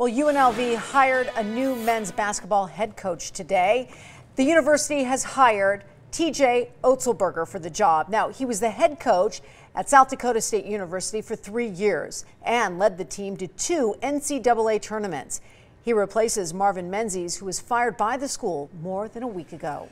Well, UNLV hired a new men's basketball head coach today. The university has hired TJ Otzelberger for the job. Now, he was the head coach at South Dakota State University for three years and led the team to two NCAA tournaments. He replaces Marvin Menzies, who was fired by the school more than a week ago.